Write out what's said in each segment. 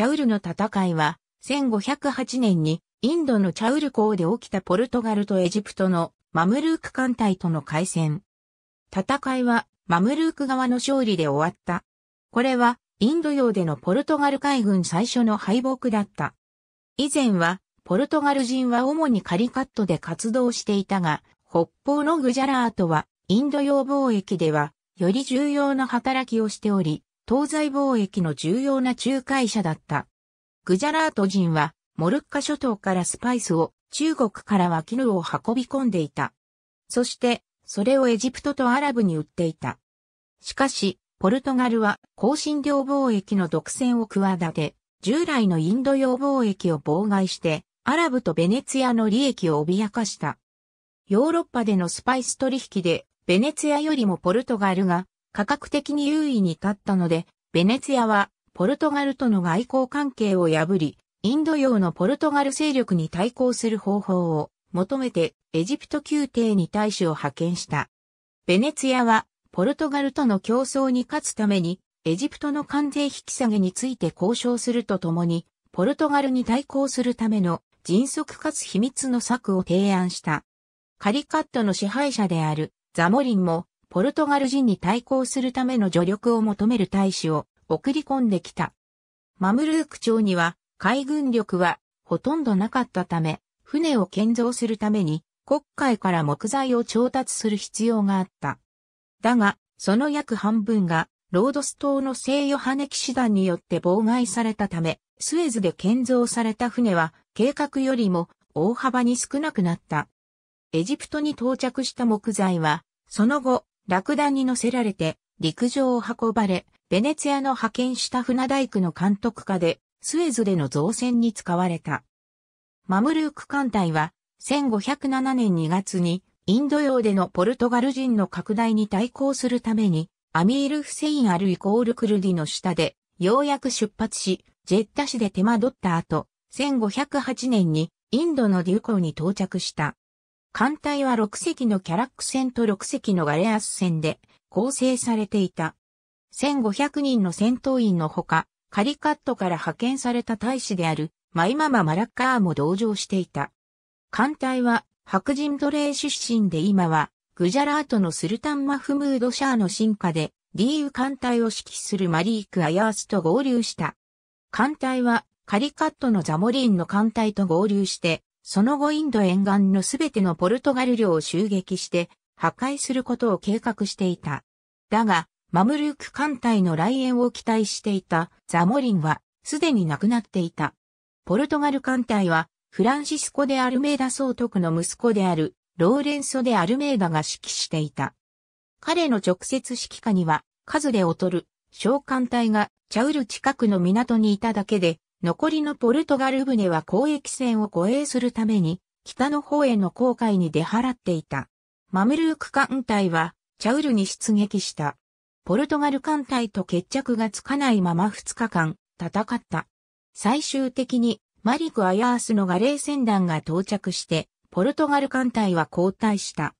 チャウルの戦いは、1508年にインドのチャウル港で起きたポルトガルとエジプトのマムルーク艦隊との海戦。戦いはマムルーク側の勝利で終わった。これはインド洋でのポルトガル海軍最初の敗北だった。以前はポルトガル人は主にカリカットで活動していたが、北方のグジャラートはインド洋貿易ではより重要な働きをしており、東西貿易の重要な仲介者だった。グジャラート人は、モルッカ諸島からスパイスを、中国からは絹を運び込んでいた。そして、それをエジプトとアラブに売っていた。しかし、ポルトガルは、香辛料貿易の独占を企て、従来のインド洋貿易を妨害して、アラブとベネツィアの利益を脅かした。ヨーロッパでのスパイス取引で、ベネツィアよりもポルトガルが価格的に優位に立ったので、ベネツィアはポルトガルとの外交関係を破り、インド洋のポルトガル勢力に対抗する方法を求めてエジプト宮廷に大使を派遣した。ベネツィアはポルトガルとの競争に勝つためにエジプトの関税引き下げについて交渉するとともに、ポルトガルに対抗するための迅速かつ秘密の策を提案した。カリカットの支配者であるザモリンもポルトガル人に対抗するための助力を求める大使を送り込んできた。マムルーク町には海軍力はほとんどなかったため、船を建造するために国会から木材を調達する必要があった。だが、その約半分がロードス島の聖ヨハネ騎士団によって妨害されたため、スエズで建造された船は計画よりも大幅に少なくなった。エジプトに到着した木材は、その後、ラクダに乗せられて、陸上を運ばれ、ベネツィアの派遣した船大工の監督下で、スエズでの造船に使われた。マムルーク艦隊は、1507年2月に、インド洋でのポルトガル人の拡大に対抗するために、アミール・フセイン・アル・イコール・クルディの下で、ようやく出発し、ジェッタ市で手間取った後、1508年にインドのデュコに到着した。艦隊は6隻のキャラック船と6隻のガレアス船で構成されていた。1500人の戦闘員のほか、カリカットから派遣された大使であるマイママ・マラッカーも同乗していた。艦隊は白人奴隷出身で今はグジャラートのスルタン・マフムード・シャーの進化でリーウ艦隊を指揮するマリーク・アヤースと合流した。艦隊はカリカットのザモリンの艦隊と合流してその後インド沿岸のすべてのポルトガル領を襲撃して破壊することを計画していた。だが、マムルーク艦隊の来園を期待していたザモリンはすでに亡くなっていた。ポルトガル艦隊はフランシスコ・でアルメーダ総督の息子であるローレンソ・でアルメーダが指揮していた。彼の直接指揮下には数で劣る小艦隊がチャウル近くの港にいただけで残りのポルトガル船は交易船を護衛するために、北の方への航海に出払っていた。マムルーク艦隊は、チャウルに出撃した。ポルトガル艦隊と決着がつかないまま2日間、戦った。最終的に、マリク・アヤースのガレー船団が到着して、ポルトガル艦隊は交代した。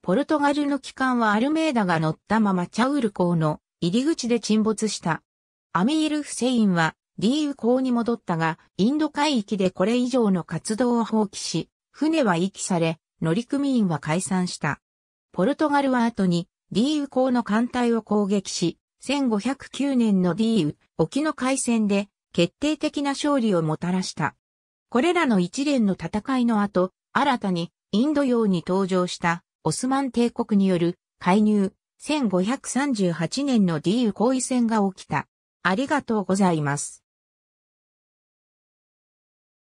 ポルトガルの機関はアルメーダが乗ったままチャウル港の入り口で沈没した。アミール・フセインは d ーウ港に戻ったが、インド海域でこれ以上の活動を放棄し、船は遺棄され、乗組員は解散した。ポルトガルは後に、d ーウ港の艦隊を攻撃し、1509年の d ーウ、沖の海戦で、決定的な勝利をもたらした。これらの一連の戦いの後、新たにインド洋に登場したオスマン帝国による介入1538年のディーウ行為戦が起きた。ありがとうございます。